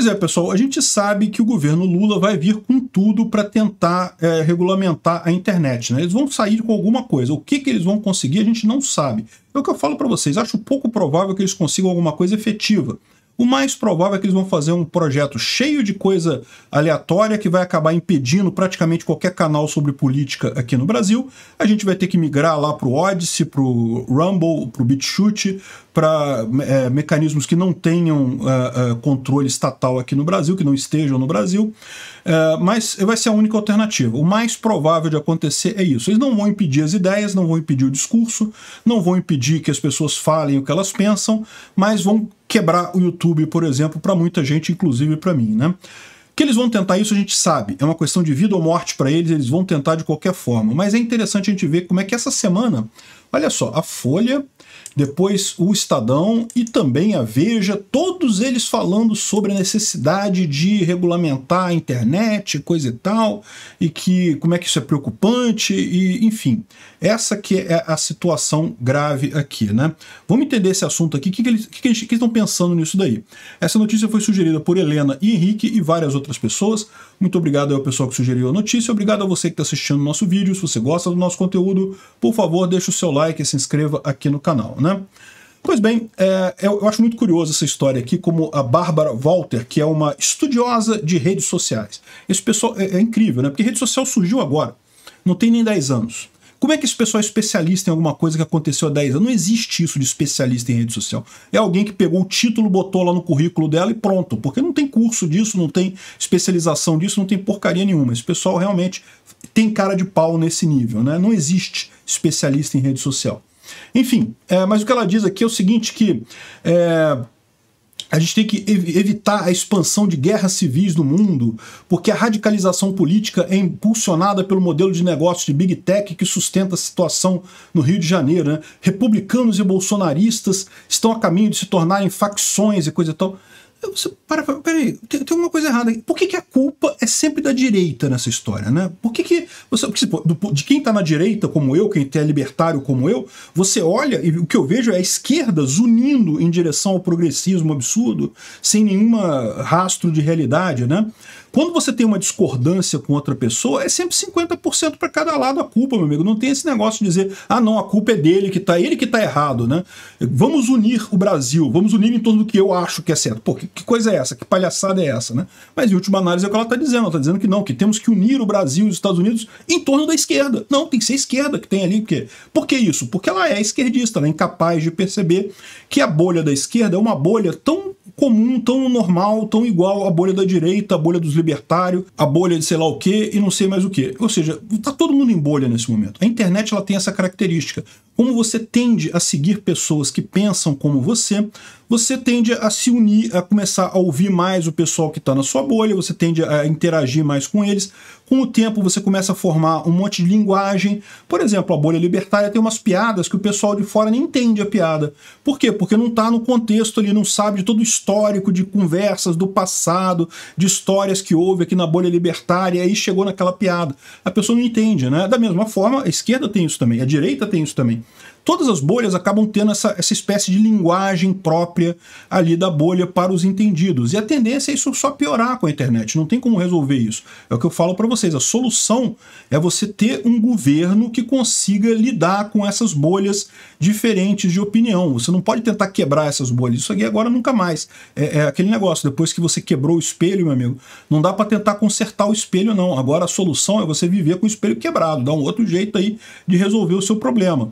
Pois é, pessoal, a gente sabe que o governo Lula vai vir com tudo para tentar é, regulamentar a internet. Né? Eles vão sair com alguma coisa. O que, que eles vão conseguir, a gente não sabe. É o que eu falo para vocês. Acho pouco provável que eles consigam alguma coisa efetiva o mais provável é que eles vão fazer um projeto cheio de coisa aleatória que vai acabar impedindo praticamente qualquer canal sobre política aqui no Brasil. A gente vai ter que migrar lá para o Odyssey, para o Rumble, para o BitChute, para é, mecanismos que não tenham é, é, controle estatal aqui no Brasil, que não estejam no Brasil, é, mas vai ser a única alternativa. O mais provável de acontecer é isso. Eles não vão impedir as ideias, não vão impedir o discurso, não vão impedir que as pessoas falem o que elas pensam, mas vão quebrar o YouTube, por exemplo, para muita gente, inclusive para mim, né? Que eles vão tentar isso, a gente sabe. É uma questão de vida ou morte para eles, eles vão tentar de qualquer forma. Mas é interessante a gente ver como é que essa semana Olha só, a Folha, depois o Estadão e também a Veja, todos eles falando sobre a necessidade de regulamentar a internet, coisa e tal, e que como é que isso é preocupante e enfim, essa que é a situação grave aqui, né? Vamos entender esse assunto aqui, o que, que, que, que eles estão pensando nisso daí? Essa notícia foi sugerida por Helena e Henrique e várias outras pessoas muito obrigado ao pessoal que sugeriu a notícia, obrigado a você que está assistindo o nosso vídeo. Se você gosta do nosso conteúdo, por favor, deixe o seu like e se inscreva aqui no canal, né? Pois bem, é, eu acho muito curioso essa história aqui, como a Bárbara Walter, que é uma estudiosa de redes sociais. Esse pessoal é, é incrível, né? Porque rede social surgiu agora, não tem nem 10 anos. Como é que esse pessoal é especialista em alguma coisa que aconteceu há 10 anos? Não existe isso de especialista em rede social. É alguém que pegou o título, botou lá no currículo dela e pronto, porque não tem curso disso, não tem especialização disso, não tem porcaria nenhuma. Esse pessoal realmente tem cara de pau nesse nível, né? Não existe especialista em rede social. Enfim, é, mas o que ela diz aqui é o seguinte que é, a gente tem que evitar a expansão de guerras civis no mundo, porque a radicalização política é impulsionada pelo modelo de negócio de Big Tech que sustenta a situação no Rio de Janeiro. Né? Republicanos e bolsonaristas estão a caminho de se tornarem facções e coisa e tal para, para, peraí, tem, tem uma coisa errada aqui. Por que, que a culpa é sempre da direita nessa história, né? Por que, que você. Porque, tipo, de quem está na direita, como eu, quem é libertário como eu, você olha e o que eu vejo é esquerdas unindo em direção ao progressismo absurdo, sem nenhum rastro de realidade, né? Quando você tem uma discordância com outra pessoa, é sempre 50% para cada lado a culpa, meu amigo. Não tem esse negócio de dizer, ah, não, a culpa é dele que está ele que está errado, né? Vamos unir o Brasil, vamos unir em torno do que eu acho que é certo. Pô, que, que coisa é essa? Que palhaçada é essa, né? Mas em última análise é o que ela está dizendo. Ela está dizendo que não, que temos que unir o Brasil e os Estados Unidos em torno da esquerda. Não, tem que ser a esquerda que tem ali. Porque... Por que isso? Porque ela é esquerdista, ela é incapaz de perceber que a bolha da esquerda é uma bolha tão comum, tão normal, tão igual à bolha da direita, à bolha dos libertário, a bolha de sei lá o que e não sei mais o que. Ou seja, está todo mundo em bolha nesse momento. A internet ela tem essa característica. Como você tende a seguir pessoas que pensam como você, você tende a se unir, a começar a ouvir mais o pessoal que está na sua bolha, você tende a interagir mais com eles. Com o tempo, você começa a formar um monte de linguagem. Por exemplo, a bolha libertária tem umas piadas que o pessoal de fora nem entende a piada. Por quê? Porque não está no contexto ali, não sabe de todo o histórico de conversas do passado, de histórias que houve aqui na bolha libertária, e aí chegou naquela piada. A pessoa não entende, né? Da mesma forma, a esquerda tem isso também, a direita tem isso também. Todas as bolhas acabam tendo essa, essa espécie de linguagem própria ali da bolha para os entendidos. E a tendência é isso só piorar com a internet, não tem como resolver isso. É o que eu falo para vocês, a solução é você ter um governo que consiga lidar com essas bolhas diferentes de opinião. Você não pode tentar quebrar essas bolhas, isso aqui agora nunca mais. É, é aquele negócio, depois que você quebrou o espelho, meu amigo, não dá para tentar consertar o espelho não. Agora a solução é você viver com o espelho quebrado, dá um outro jeito aí de resolver o seu problema.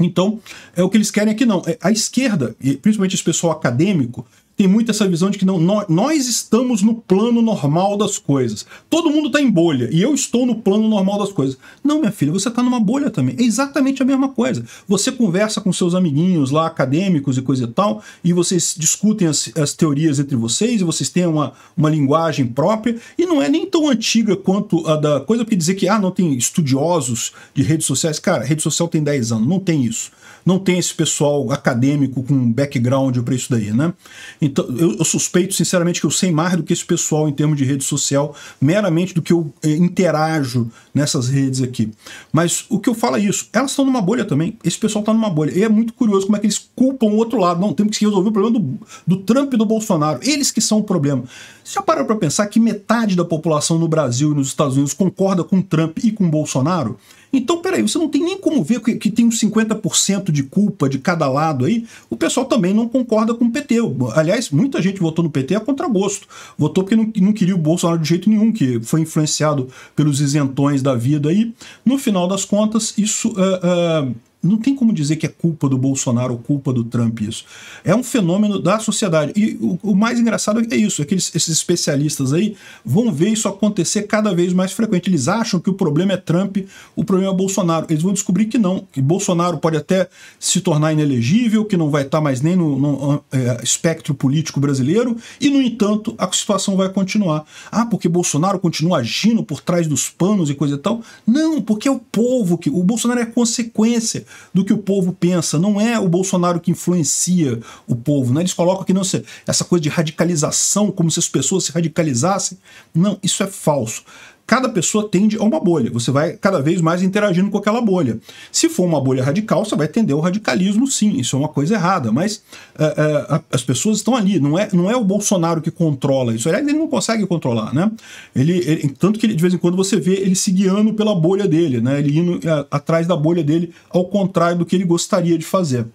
Então, é o que eles querem aqui não. É, a esquerda, principalmente esse pessoal acadêmico, tem muito essa visão de que não, nós estamos no plano normal das coisas. Todo mundo está em bolha e eu estou no plano normal das coisas. Não, minha filha, você está numa bolha também. É exatamente a mesma coisa. Você conversa com seus amiguinhos lá, acadêmicos e coisa e tal, e vocês discutem as, as teorias entre vocês, e vocês têm uma, uma linguagem própria, e não é nem tão antiga quanto a da coisa, que dizer que ah, não tem estudiosos de redes sociais. Cara, rede social tem 10 anos, não tem isso. Não tem esse pessoal acadêmico com background para isso daí, né? Então, então, eu, eu, suspeito, sinceramente, que eu sei mais do que esse pessoal em termos de rede social, meramente do que eu eh, interajo nessas redes aqui. Mas o que eu falo é isso. Elas estão numa bolha também. Esse pessoal está numa bolha. E é muito curioso como é que eles culpam o outro lado. Não, temos que resolver o problema do, do Trump e do Bolsonaro. Eles que são o problema. Já parou para pensar que metade da população no Brasil e nos Estados Unidos concorda com Trump e com Bolsonaro? Então, peraí, você não tem nem como ver que, que tem uns 50% de culpa de cada lado aí. O pessoal também não concorda com o PT. Aliás, muita gente votou no PT a contragosto. Votou porque não, não queria o Bolsonaro de jeito nenhum, que foi influenciado pelos isentões da vida aí. No final das contas, isso. Uh, uh, não tem como dizer que é culpa do Bolsonaro ou culpa do Trump isso. É um fenômeno da sociedade. E o, o mais engraçado é isso: é esses especialistas aí vão ver isso acontecer cada vez mais frequente. Eles acham que o problema é Trump, o problema é Bolsonaro. Eles vão descobrir que não, que Bolsonaro pode até se tornar inelegível, que não vai estar mais nem no, no é, espectro político brasileiro, e, no entanto, a situação vai continuar. Ah, porque Bolsonaro continua agindo por trás dos panos e coisa e tal? Não, porque é o povo que. O Bolsonaro é consequência do que o povo pensa. Não é o Bolsonaro que influencia o povo. Né? Eles colocam aqui não, essa coisa de radicalização, como se as pessoas se radicalizassem. Não, isso é falso cada pessoa tende a uma bolha. Você vai cada vez mais interagindo com aquela bolha. Se for uma bolha radical, você vai tender ao radicalismo, sim. Isso é uma coisa errada. Mas uh, uh, as pessoas estão ali. Não é, não é o Bolsonaro que controla isso. Aliás, ele não consegue controlar, né? Ele, ele tanto que ele, de vez em quando você vê ele se guiando pela bolha dele, né? Ele indo eh, atrás da bolha dele, ao contrário do que ele gostaria de fazer.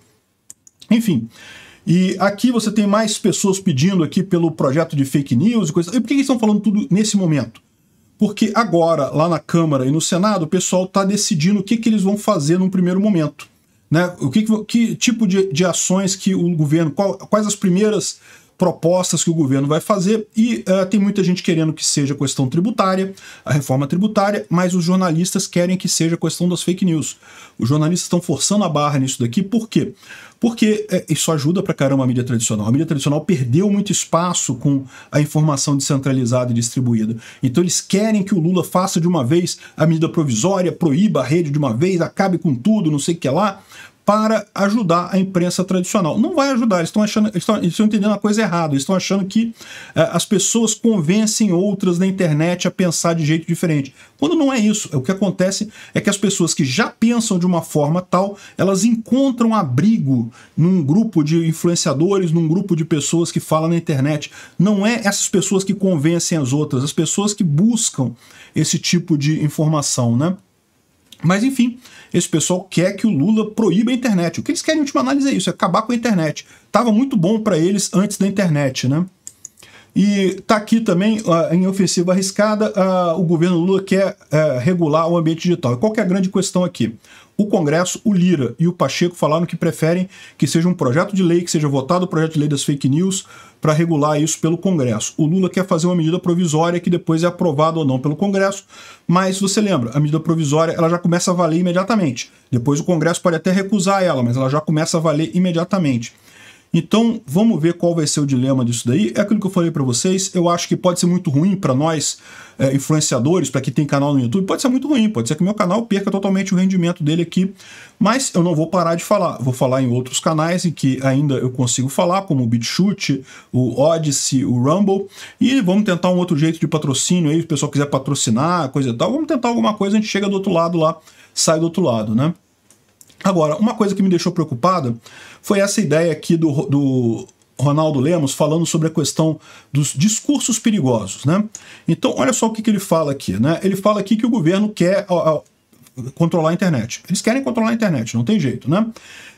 Enfim. E aqui você tem mais pessoas pedindo aqui pelo projeto de fake news e coisa. E por que eles estão falando tudo nesse momento? porque agora, lá na Câmara e no Senado, o pessoal está decidindo o que, que eles vão fazer num primeiro momento. Né? O que, que, que tipo de, de ações que o governo, qual, quais as primeiras propostas que o governo vai fazer e uh, tem muita gente querendo que seja questão tributária, a reforma tributária, mas os jornalistas querem que seja questão das fake news. Os jornalistas estão forçando a barra nisso daqui, por quê? Porque é, isso ajuda pra caramba a mídia tradicional. A mídia tradicional perdeu muito espaço com a informação descentralizada e distribuída. Então eles querem que o Lula faça de uma vez a medida provisória, proíba a rede de uma vez, acabe com tudo, não sei o que lá, para ajudar a imprensa tradicional. Não vai ajudar, eles estão achando, eles estão, eles estão entendendo a coisa errada, eles estão achando que eh, as pessoas convencem outras na internet a pensar de jeito diferente. Quando não é isso, é o que acontece é que as pessoas que já pensam de uma forma tal, elas encontram abrigo num grupo de influenciadores, num grupo de pessoas que falam na internet. Não é essas pessoas que convencem as outras, as pessoas que buscam esse tipo de informação, né? Mas enfim, esse pessoal quer que o Lula proíba a internet. O que eles querem, em última análise, é isso: é acabar com a internet. Tava muito bom para eles antes da internet, né? E está aqui também, em ofensiva arriscada, ah, o governo Lula quer eh, regular o ambiente digital. Qual é a grande questão aqui? O Congresso, o Lira e o Pacheco falaram que preferem que seja um projeto de lei, que seja votado o projeto de lei das fake news, para regular isso pelo Congresso. O Lula quer fazer uma medida provisória que depois é aprovada ou não pelo Congresso, mas você lembra, a medida provisória ela já começa a valer imediatamente. Depois o Congresso pode até recusar ela, mas ela já começa a valer imediatamente. Então, vamos ver qual vai ser o dilema disso daí. É aquilo que eu falei para vocês, eu acho que pode ser muito ruim para nós é, influenciadores, para quem tem canal no YouTube, pode ser muito ruim, pode ser que meu canal perca totalmente o rendimento dele aqui, mas eu não vou parar de falar, vou falar em outros canais em que ainda eu consigo falar, como o BitChute, o Odyssey, o Rumble, e vamos tentar um outro jeito de patrocínio aí, se o pessoal quiser patrocinar, coisa e tal, vamos tentar alguma coisa, a gente chega do outro lado lá, sai do outro lado, né? Agora, uma coisa que me deixou preocupada foi essa ideia aqui do, do Ronaldo Lemos falando sobre a questão dos discursos perigosos, né? Então, olha só o que, que ele fala aqui, né? Ele fala aqui que o governo quer, controlar a internet. Eles querem controlar a internet, não tem jeito, né?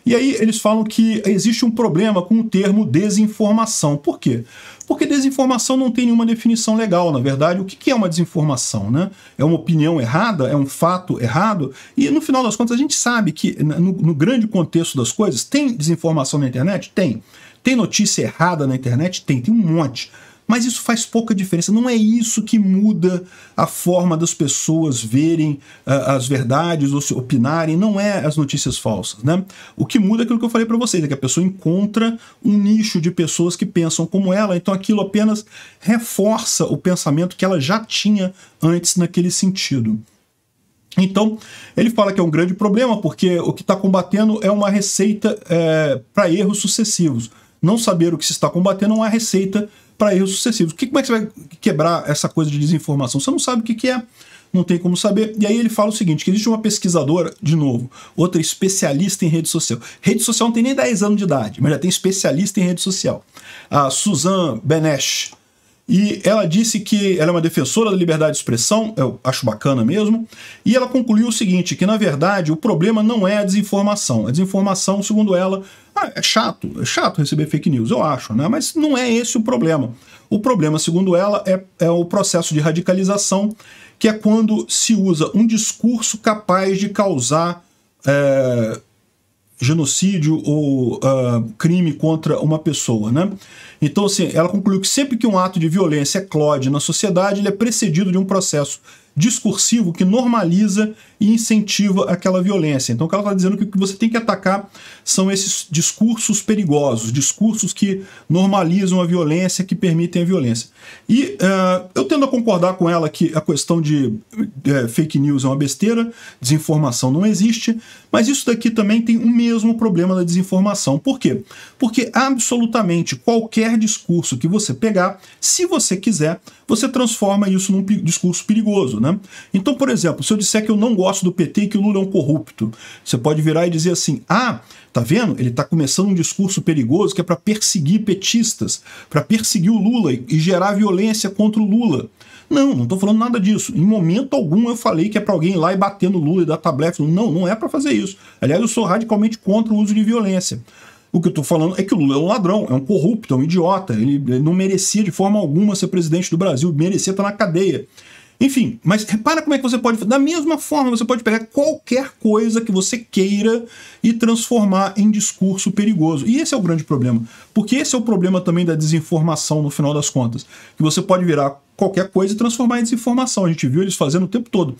E aí eles falam que existe um problema com o termo desinformação. Por quê? Porque desinformação não tem nenhuma definição legal, na verdade. O que é uma desinformação, né? É uma opinião errada? É um fato errado? E no final das contas a gente sabe que no, no grande contexto das coisas, tem desinformação na internet? Tem. Tem notícia errada na internet? Tem, tem um monte. Mas isso faz pouca diferença. Não é isso que muda a forma das pessoas verem uh, as verdades ou se opinarem. Não é as notícias falsas, né? O que muda é aquilo que eu falei para vocês, é que a pessoa encontra um nicho de pessoas que pensam como ela. Então aquilo apenas reforça o pensamento que ela já tinha antes naquele sentido. Então, ele fala que é um grande problema, porque o que está combatendo é uma receita é, eh, para erros sucessivos. Não saber o que se está combatendo é uma receita para erros sucessivos. Que, como é que você vai quebrar essa coisa de desinformação? Você não sabe o que, que é, não tem como saber. E aí ele fala o seguinte: que existe uma pesquisadora, de novo, outra especialista em rede social. Rede social não tem nem 10 anos de idade, mas já tem especialista em rede social. A Suzanne Benesch, e ela disse que ela é uma defensora da liberdade de expressão, eu acho bacana mesmo, e ela concluiu o seguinte, que na verdade o problema não é a desinformação. A desinformação, segundo ela, ah, é chato, é chato receber fake news, eu acho, né? Mas não é esse o problema. O problema, segundo ela, é, é o processo de radicalização, que é quando se usa um discurso capaz de causar é, genocídio ou uh, crime contra uma pessoa, né? Então, assim, ela concluiu que sempre que um ato de violência eclode na sociedade, ele é precedido de um processo discursivo que normaliza e incentiva aquela violência. Então, o que ela está dizendo é que o que você tem que atacar são esses discursos perigosos, discursos que normalizam a violência, que permitem a violência. E uh, eu tendo a concordar com ela que a questão de uh, fake news é uma besteira, desinformação não existe, mas isso daqui também tem o mesmo problema da desinformação. Por quê? Porque absolutamente qualquer qualquer discurso que você pegar, se você quiser, você transforma isso num discurso perigoso, né? Então, por exemplo, se eu disser que eu não gosto do PT e que o Lula é um corrupto, você pode virar e dizer assim: "Ah, tá vendo? Ele tá começando um discurso perigoso que é para perseguir petistas, para perseguir o Lula e, gerar violência contra o Lula". Não, não estou falando nada disso. Em momento algum eu falei que é para alguém ir lá e bater no Lula e dar tablete. Não, não é para fazer isso. Aliás, eu sou radicalmente contra o uso de violência. O que eu estou falando é que o Lula é um ladrão, é um corrupto, é um idiota. Ele, ele não merecia de forma alguma ser presidente do Brasil, merecia estar na cadeia. Enfim, mas repara como é que você pode. Da mesma forma, você pode pegar qualquer coisa que você queira e transformar em discurso perigoso. E esse é o grande problema. Porque esse é o problema também da desinformação, no final das contas. Que você pode virar qualquer coisa e transformar em desinformação. A gente viu eles fazendo o tempo todo.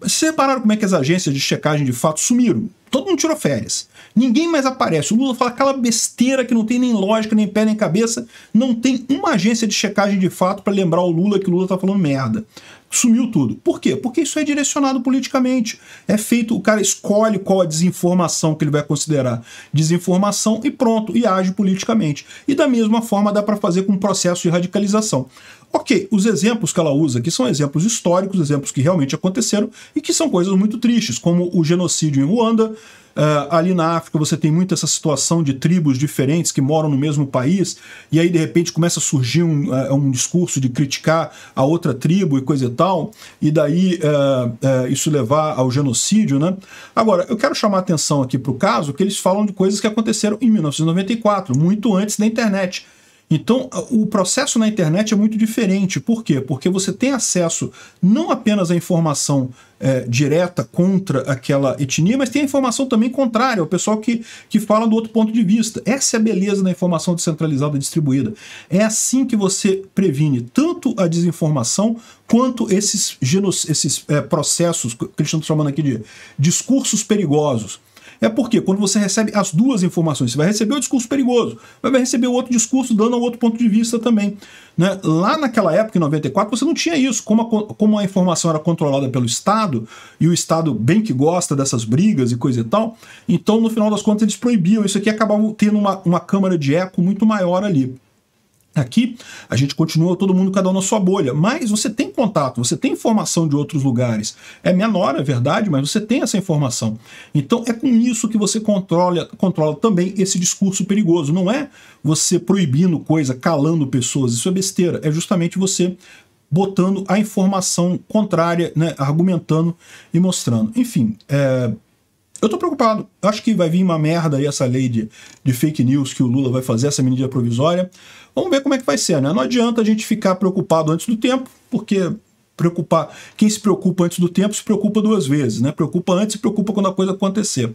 Vocês repararam como é que as agências de checagem de fato sumiram? Todo mundo tirou férias. Ninguém mais aparece. O Lula fala aquela besteira que não tem nem lógica, nem pé, nem cabeça. Não tem uma agência de checagem de fato para lembrar o Lula que o Lula está falando merda. Sumiu tudo. Por quê? Porque isso é direcionado politicamente. É feito, o cara escolhe qual a desinformação que ele vai considerar desinformação e pronto, e age politicamente. E da mesma forma dá para fazer com o processo de radicalização. Ok, os exemplos que ela usa aqui são exemplos históricos, exemplos que realmente aconteceram e que são coisas muito tristes, como o genocídio em Ruanda. Uh, ali na África você tem muito essa situação de tribos diferentes que moram no mesmo país, e aí de repente começa a surgir um, uh, um discurso de criticar a outra tribo e coisa e tal, e daí uh, isso levar ao genocídio. Né? Agora, eu quero chamar a atenção aqui para o caso que eles falam de coisas que aconteceram em 1994, muito antes da internet então, o processo na internet é muito diferente. Por quê? Porque você tem acesso não apenas à informação é, direta contra aquela etnia, mas tem a informação também contrária, o pessoal que, que fala do outro ponto de vista. Essa é a beleza da informação descentralizada distribuída. É assim que você previne tanto a desinformação quanto esses, esses é, processos, que eles estão chamando aqui de discursos perigosos. É porque quando você recebe as duas informações, você vai receber o discurso perigoso, mas vai receber o outro discurso dando outro ponto de vista também. Né? Lá naquela época, em 94, você não tinha isso. Como a, como a informação era controlada pelo Estado, e o Estado bem que gosta dessas brigas e coisa e tal, então no final das contas eles proibiam isso aqui e acabavam tendo uma, uma câmara de eco muito maior ali. Tá aqui a gente continua todo mundo cada um na sua bolha, mas você tem contato, você tem informação de outros lugares. É menor, é verdade, mas você tem essa informação. Então é com isso que você controla, controla também esse discurso perigoso. Não é você proibindo coisa, calando pessoas, isso é besteira. É justamente você botando a informação contrária, né, argumentando e mostrando. Enfim, é, eu tô preocupado. Acho que vai vir uma merda aí essa lei de, de fake news que o Lula vai fazer, essa medida provisória. Vamos ver como é que vai ser, né? Não adianta a gente ficar preocupado antes do tempo, porque preocupar. Quem se preocupa antes do tempo se preocupa duas vezes, né? Preocupa antes e preocupa quando a coisa acontecer.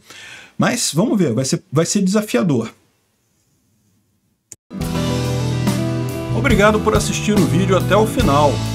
Mas vamos ver, vai ser, vai ser desafiador. Obrigado por assistir o vídeo até o final.